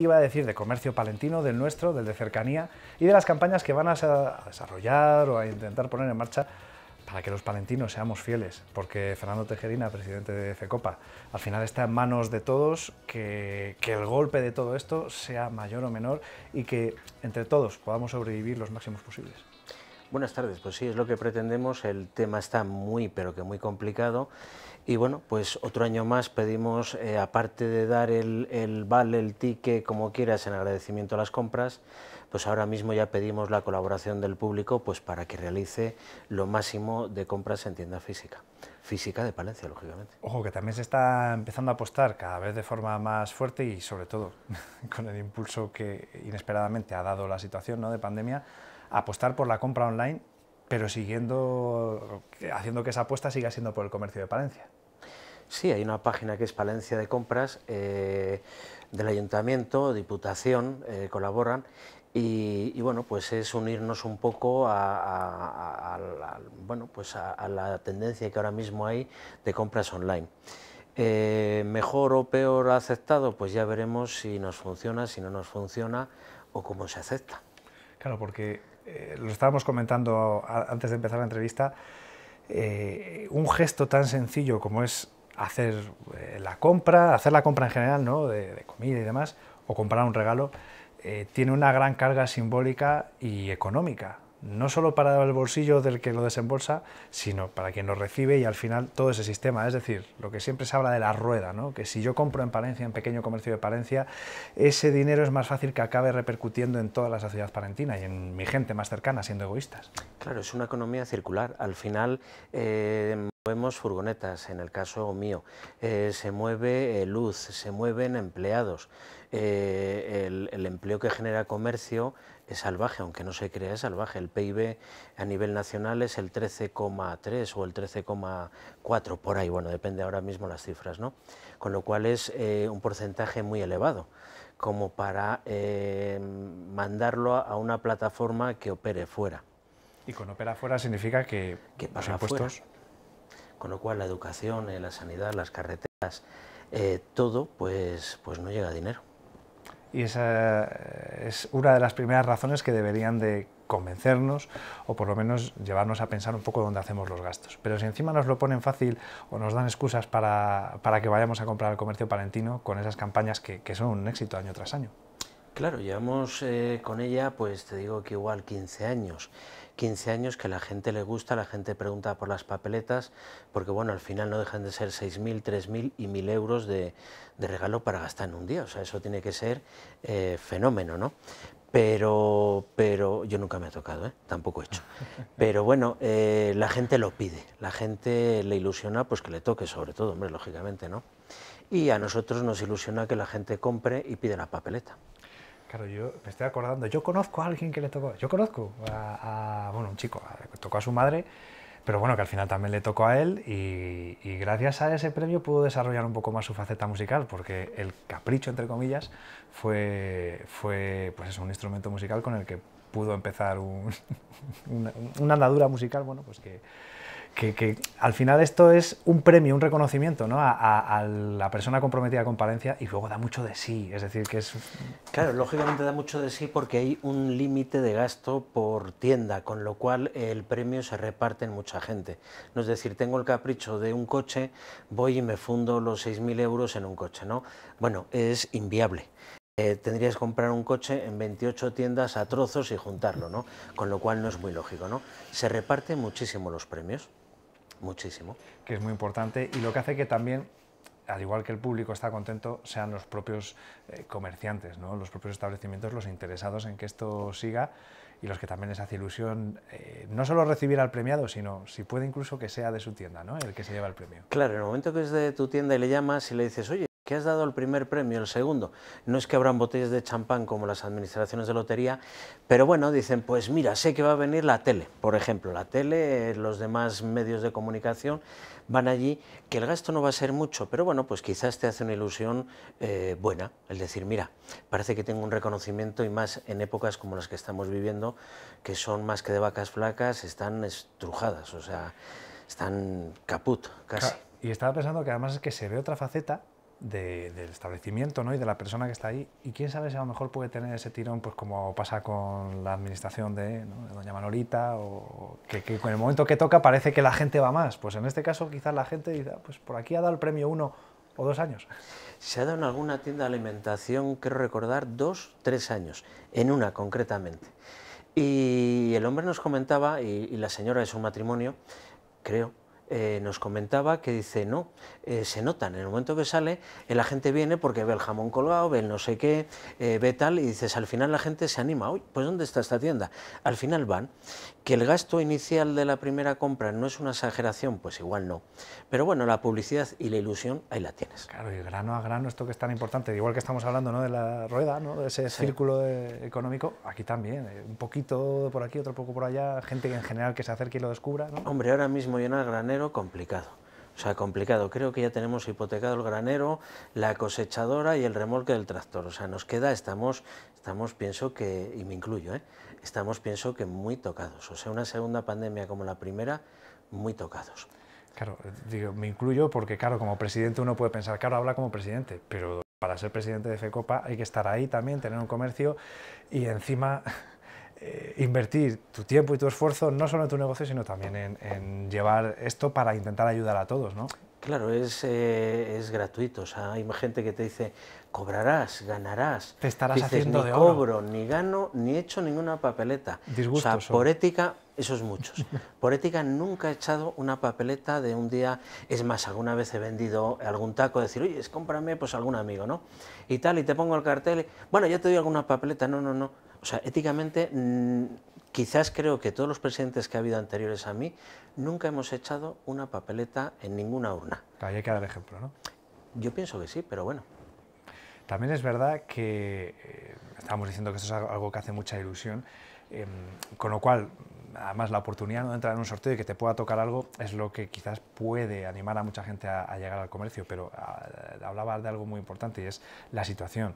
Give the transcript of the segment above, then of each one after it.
iba a decir de comercio palentino, del nuestro, del de cercanía y de las campañas que van a, desarrollar o a intentar poner en marcha para que los palentinos seamos fieles, porque Fernando Tejerina, presidente de FECOPA, al final está en manos de todos que el golpe de todo esto sea mayor o menor y que entre todos podamos sobrevivir los máximos posibles. Buenas tardes, pues sí, es lo que pretendemos, el tema está muy, pero que muy complicado y bueno, pues otro año más pedimos, eh, aparte de dar el, el vale, el ticket, como quieras, en agradecimiento a las compras, pues ahora mismo ya pedimos la colaboración del público pues para que realice lo máximo de compras en tienda física. Física de Palencia, lógicamente. Ojo, que también se está empezando a apostar cada vez de forma más fuerte y sobre todo con el impulso que inesperadamente ha dado la situación ¿no? de pandemia, apostar por la compra online pero siguiendo, haciendo que esa apuesta siga siendo por el comercio de Palencia. Sí, hay una página que es Palencia de Compras, eh, del Ayuntamiento, Diputación, eh, colaboran, y, bueno, pues es unirnos un poco a, bueno, pues a, la tendencia que ahora mismo hay de compras online. Eh, mejor o peor aceptado, pues ya veremos si nos funciona, si no nos funciona o cómo se acepta. Claro, porque eh, lo estábamos comentando antes de empezar la entrevista, eh, un gesto tan sencillo como es hacer eh, la compra, hacer la compra en general, de comida y demás, o comprar un regalo, tiene una gran carga simbólica y económica no solo para el bolsillo del que lo desembolsa, sino para quien lo recibe y al final todo ese sistema. Es decir, lo que siempre se habla de la rueda, ¿no? que si yo compro en Palencia, en pequeño comercio de Palencia, ese dinero es más fácil que acabe repercutiendo en toda la sociedad palentina y en mi gente más cercana, siendo egoístas. Claro, es una economía circular. Al final... Eh... Movemos furgonetas, en el caso mío, eh, se mueve eh, luz, se mueven empleados, eh, el, empleo que genera comercio es salvaje, aunque no se crea, es salvaje. El PIB a nivel nacional es el 13,3 o el 13,4 por ahí, bueno, depende ahora mismo las cifras, ¿no? Con lo cual es eh, un porcentaje muy elevado como para eh, mandarlo a una plataforma que opere fuera. Y con opera fuera significa que, que los impuestos... Con lo cual la educación, eh, la sanidad, las carreteras, todo, pues, pues no llega a dinero y esa eh, es una de las primeras razones que deberían de convencernos o por lo menos llevarnos a pensar un poco dónde hacemos los gastos. Pero si encima nos lo ponen fácil o nos dan excusas para, que vayamos a comprar el comercio palentino con esas campañas que, son un éxito año tras año. Claro, llevamos eh, con ella, pues te digo que igual 15 años. 15 años que la gente le gusta, la gente pregunta por las papeletas, porque bueno, al final no dejan de ser 6.000, 3.000 y 1.000 euros de, regalo para gastar en un día, o sea, eso tiene que ser eh, fenómeno, ¿no? Pero, pero yo nunca me he tocado, ¿eh? tampoco he hecho. Pero bueno, eh, la gente lo pide, la gente le ilusiona pues que le toque, sobre todo, hombre, lógicamente, ¿no? Y a nosotros nos ilusiona que la gente compre y pide la papeleta. Claro, yo me estoy acordando, yo conozco a alguien que le tocó, yo conozco a, bueno, un chico, tocó a su madre, pero bueno, que al final también le tocó a él y, gracias a ese premio pudo desarrollar un poco más su faceta musical, porque el capricho, entre comillas, fue, fue pues un instrumento musical con el que pudo empezar una, una andadura musical, bueno, pues que que, al final esto es un premio, un reconocimiento ¿no? a, la persona comprometida con Palencia y luego da mucho de sí, es decir, que es... Claro, lógicamente da mucho de sí porque hay un límite de gasto por tienda, con lo cual el premio se reparte en mucha gente. No es decir, tengo el capricho de un coche, voy y me fundo los 6.000 euros en un coche, ¿no? Bueno, es inviable. Eh, tendrías que comprar un coche en 28 tiendas a trozos y juntarlo, ¿no? Con lo cual no es muy lógico, ¿no? Se reparten muchísimo los premios. Muchísimo. Que es muy importante y lo que hace que también al igual que el público está contento, sean los propios eh, comerciantes, ¿no? los propios establecimientos los interesados en que esto siga y los que también les hace ilusión eh, no solo recibir al premiado, sino si puede incluso que sea de su tienda, ¿no? el que se lleva el premio. Claro, en el momento que es de tu tienda y le llamas y le dices, oye, que has dado el primer premio, el segundo. No es que habrán botellas de champán como las administraciones de lotería, pero bueno, dicen, pues mira, sé que va a venir la tele, por ejemplo, la tele, eh, los demás medios de comunicación van allí, que el gasto no va a ser mucho, pero bueno, pues quizás te hace una ilusión eh, buena, el decir, mira, parece que tengo un reconocimiento y más en épocas como las que estamos viviendo, que son más que de vacas flacas, están estrujadas, o sea, están caput casi. Y estaba pensando que además es que se ve otra faceta de, del establecimiento ¿no? y de la persona que está ahí. Y quién sabe si a lo mejor puede tener ese tirón, pues como pasa con la administración de, Doña Manolita, o que, con el momento que toca parece que la gente va más. Pues en este caso quizás la gente dice, ah, pues por aquí ha dado el premio uno o dos años. Se ha dado en alguna tienda de alimentación, quiero recordar, dos, tres años, en una concretamente. Y el hombre nos comentaba, y, y la señora es un matrimonio, creo, eh, nos comentaba que dice, no, eh, se notan, en el momento que sale, eh, la gente viene porque ve el jamón colgado, ve el no sé qué, ve tal, y dices, al final la gente se anima, hoy pues ¿dónde está esta tienda? Al final van, que el gasto inicial de la primera compra no es una exageración, pues igual no, pero bueno, la publicidad y la ilusión, ahí la tienes. Claro, y grano a grano, esto que es tan importante, igual que estamos hablando ¿no? de la rueda, ¿no? de ese círculo económico, aquí también, un poquito por aquí, otro poco por allá, gente que en general que se acerque y lo descubra. Hombre, ahora mismo yo en complicado. O sea, complicado. Creo que ya tenemos hipotecado el granero, la cosechadora y el remolque del tractor. O sea, nos queda, estamos, estamos pienso que, y me incluyo, ¿eh? estamos, pienso que muy tocados. O sea, una segunda pandemia como la primera, muy tocados. Claro, digo, me incluyo porque, claro, como presidente uno puede pensar, claro, habla como presidente, pero para ser presidente de FECOPA hay que estar ahí también, tener un comercio y encima eh, invertir tu tiempo y tu esfuerzo no solo en tu negocio, sino también en, llevar esto para intentar ayudar a todos, ¿no? Claro, es, eh, es gratuito. O sea, hay gente que te dice, cobrarás, ganarás. Te estarás haciendo de oro. cobro, ni gano, ni he hecho ninguna papeleta. Disgusto, por ética, eso es muchos. por ética nunca he echado una papeleta de un día. Es más, alguna vez he vendido algún taco, decir, oye, cómprame pues algún amigo, ¿no? Y tal, y te pongo el cartel. Bueno, ya te doy alguna papeleta. No, no, no. O sea, éticamente, mm, quizás creo que todos los presidentes que ha habido anteriores a mí, nunca hemos echado una papeleta en ninguna urna. Ahí hay que dar ejemplo, ¿no? Yo pienso que sí, pero bueno. También es verdad que, eh, estábamos diciendo que esto es algo que hace mucha ilusión, em, con lo cual, además, la oportunidad de entrar en un sorteo y que te pueda tocar algo es lo que quizás puede animar a mucha gente a, llegar al comercio, pero ah, hablaba de algo muy importante y es la situación.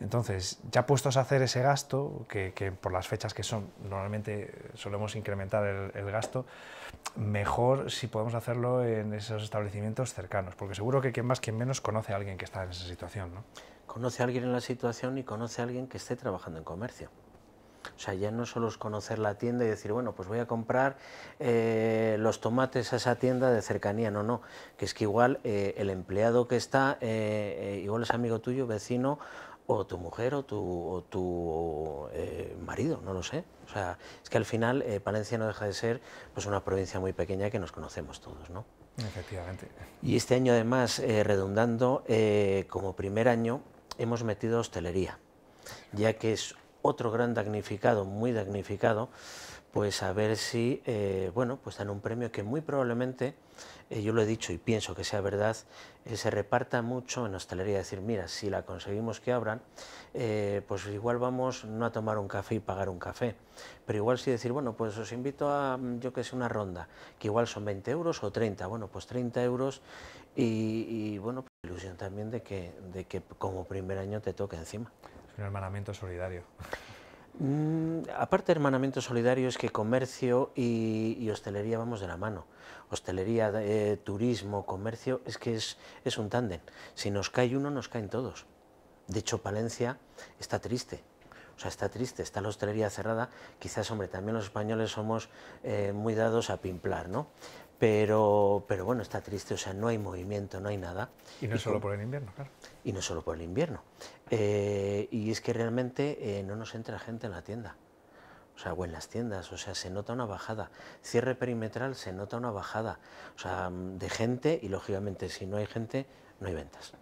Entonces, ya puestos a hacer ese gasto, que, por las fechas que son, normalmente solemos incrementar el, gasto, mejor si podemos hacerlo en esos establecimientos cercanos, porque seguro que quien más, quien menos conoce a alguien que está en esa situación. ¿no? Conoce a alguien en la situación y conoce a alguien que esté trabajando en comercio. O sea, ya no solo es conocer la tienda y decir, bueno, pues voy a comprar eh, los tomates a esa tienda de cercanía. No, no, que es que igual eh, el empleado que está, eh, igual es amigo tuyo, vecino o tu mujer o tu, o tu eh, marido, no lo sé. O sea, es que al final eh, Palencia no deja de ser pues, una provincia muy pequeña que nos conocemos todos, ¿no? Efectivamente. Y este año además, eh, redundando, como primer año hemos metido hostelería, ya que es otro gran damnificado, muy damnificado, pues a ver si, bueno, pues en un premio que muy probablemente eh, yo lo he dicho y pienso que sea verdad, eh, se reparta mucho en hostelería, decir, mira, si la conseguimos que abran, eh, pues igual vamos no a tomar un café y pagar un café, pero igual sí decir, bueno, pues os invito a, mm, yo que sé, una ronda, que igual son 20 euros o 30, bueno, pues 30 euros y, bueno, pues, ilusión también de que, de que como primer año te toque encima. Es un hermanamiento solidario. Mm, aparte de hermanamiento solidario es que comercio y, hostelería vamos de la mano. Hostelería, eh, turismo, comercio, es que es, es un tándem. Si nos cae uno, nos caen todos. De hecho, Palencia está triste. O sea, está triste, está la hostelería cerrada. Quizás, hombre, también los españoles somos eh, muy dados a pimplar, ¿no? Pero, pero bueno, está triste, o sea, no hay movimiento, no hay nada. Y no es solo por el invierno, claro. Y no solo por el invierno. Eh, y es que realmente eh, no nos entra gente en la tienda, o sea, o en las tiendas, o sea, se nota una bajada. Cierre perimetral, se nota una bajada, o sea, de gente y lógicamente si no hay gente, no hay ventas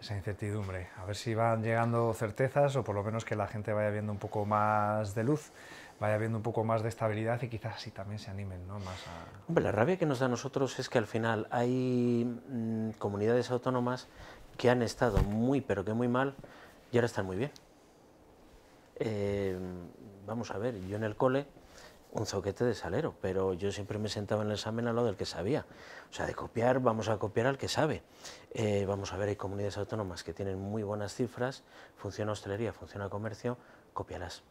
esa incertidumbre. A ver si van llegando certezas o por lo menos que la gente vaya viendo un poco más de luz vaya habiendo un poco más de estabilidad y quizás así también se animen más a... Hombre, la rabia que nos da a nosotros es que al final hay mm, comunidades autónomas que han estado muy, pero que muy mal y ahora están muy bien. Eh, vamos a ver, yo en el cole un zoquete de salero, pero yo siempre me sentaba en el examen a lo del que sabía. O sea, de copiar, vamos a copiar al que sabe. Eh, vamos a ver, hay comunidades autónomas que tienen muy buenas cifras, funciona hostelería, funciona comercio, copiarás,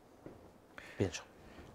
pienso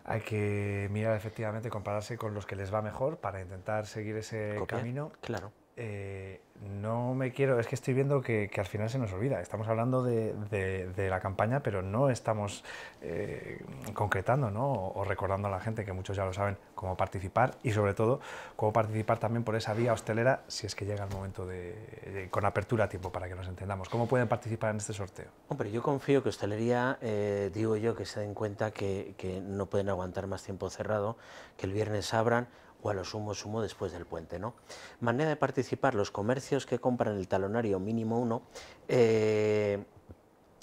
hay que mirar efectivamente, compararse con los que les va mejor para intentar seguir ese camino. Claro. Eh, no me quiero, es que estoy viendo que, al final se nos olvida. Estamos hablando de, la campaña, pero no estamos eh, concretando ¿no? O, recordando a la gente, que muchos ya lo saben, cómo participar y sobre todo cómo participar también por esa vía hostelera si es que llega el momento de, con apertura a tiempo para que nos entendamos. ¿Cómo pueden participar en este sorteo? Hombre, yo confío que hostelería, eh, digo yo, que se den cuenta que, que no pueden aguantar más tiempo cerrado, que el viernes abran o a lo sumo sumo después del puente. ¿no? Manera de participar los comercios que compran el talonario mínimo uno, eh,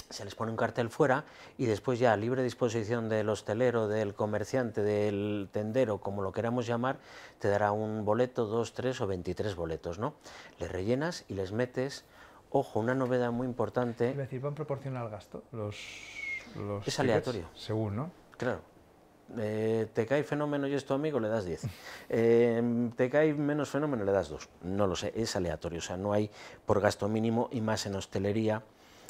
se les pone un cartel fuera y después ya a libre disposición del hostelero, del comerciante, del tendero, como lo queramos llamar, te dará un boleto, dos, tres o veintitrés boletos, ¿no? Les rellenas y les metes, ojo, una novedad muy importante... Es decir, van proporcional al gasto los, es aleatorio. según, ¿no? Claro. Eh, te cae fenómeno y es tu amigo, le das 10. Em, te cae menos fenómeno, le das 2. No lo sé, es aleatorio, o sea, no hay por gasto mínimo y más en hostelería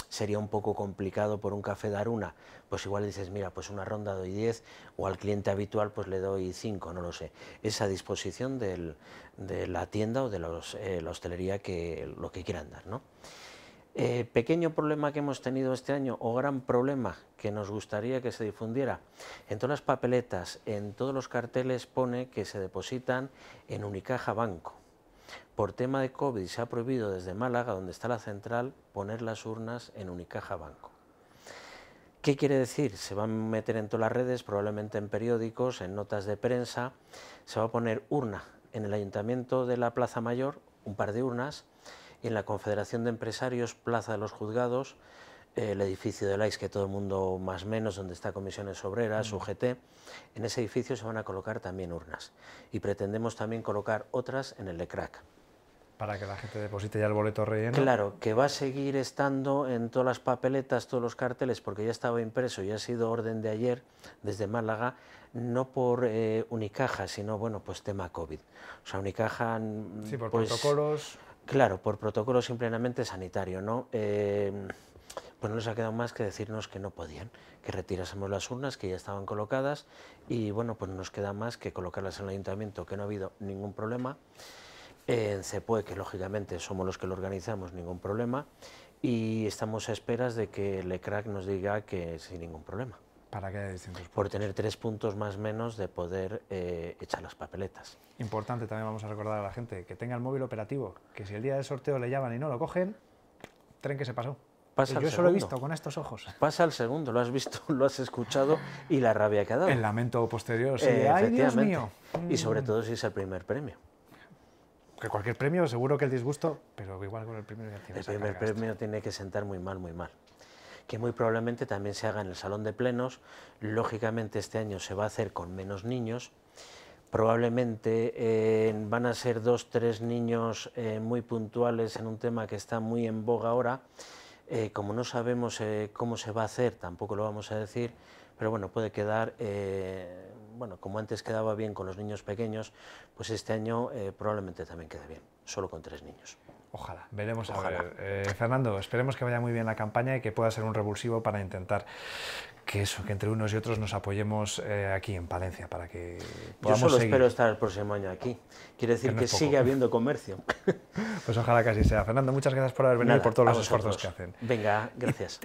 sería un poco complicado por un café dar una, pues igual dices, mira, pues una ronda doy 10 o al cliente habitual pues le doy 5, no lo sé. Esa disposición de la tienda o de eh, la hostelería que lo que quieran dar, ¿no? Eh, pequeño problema que hemos tenido este año o gran problema que nos gustaría que se difundiera. En todas las papeletas, en todos los carteles pone que se depositan en Unicaja Banco. Por tema de COVID se ha prohibido desde Málaga, donde está la central, poner las urnas en Unicaja Banco. ¿Qué quiere decir? Se va a meter en todas las redes, probablemente en periódicos, en notas de prensa, se va a poner urna en el ayuntamiento de la Plaza Mayor, un par de urnas, y en la Confederación de Empresarios Plaza de los Juzgados, eh, el edificio de LAIS, que todo el mundo más menos, donde está Comisiones Obreras, mm. UGT, en ese edificio se van a colocar también urnas. Y pretendemos también colocar otras en el ECRAC. Para que la gente deposite ya el boleto relleno. Claro, que va a seguir estando en todas las papeletas, todos los carteles, porque ya estaba impreso y ha sido orden de ayer desde Málaga, no por eh, Unicaja, sino, bueno, pues tema COVID. O sea, Unicaja... Mm, sí, por pues, protocolos Claro, por protocolo simplemente sanitario, ¿no? Em, pues no nos ha quedado más que decirnos que no podían, que retirásemos las urnas que ya estaban colocadas y bueno, pues nos queda más que colocarlas en el ayuntamiento, que no ha habido ningún problema, en CEPUE, que lógicamente somos los que lo organizamos, ningún problema, y estamos a esperas de que el ECRAC nos diga que sin ningún problema que Por tener tres puntos más menos de poder eh, echar las papeletas. Importante también vamos a recordar a la gente que tenga el móvil operativo, que si el día del sorteo le llaman y no lo cogen, tren que se pasó. Pasa yo eso lo he visto con estos ojos. Pasa al segundo, lo has visto, lo has escuchado y la rabia que ha dado. El lamento posterior, sí. Y mm. sobre todo si es el primer premio. Que cualquier premio, seguro que el disgusto, pero igual con el primer premio. El primer premio tiene que sentar muy mal, muy mal que muy probablemente también se haga en el salón de plenos. Lógicamente este año se va a hacer con menos niños. Probablemente eh, van a ser dos, tres niños eh, muy puntuales en un tema que está muy en boga ahora. Eh, como no sabemos cómo se va a hacer, tampoco lo vamos a decir, pero bueno, puede quedar bueno, como antes quedaba bien con los niños pequeños, pues este año probablemente también quede bien, solo con tres niños. Ojalá, veremos a ver. Eh, Fernando, esperemos que vaya muy bien la campaña y que pueda ser un revulsivo para intentar que eso, que entre unos y otros nos apoyemos eh, aquí en Palencia para que Yo solo espero estar el próximo año aquí. Quiere decir que, sigue habiendo comercio. Pues ojalá que así sea. Fernando, muchas gracias por haber venido y por todos los esfuerzos que hacen. Venga, gracias.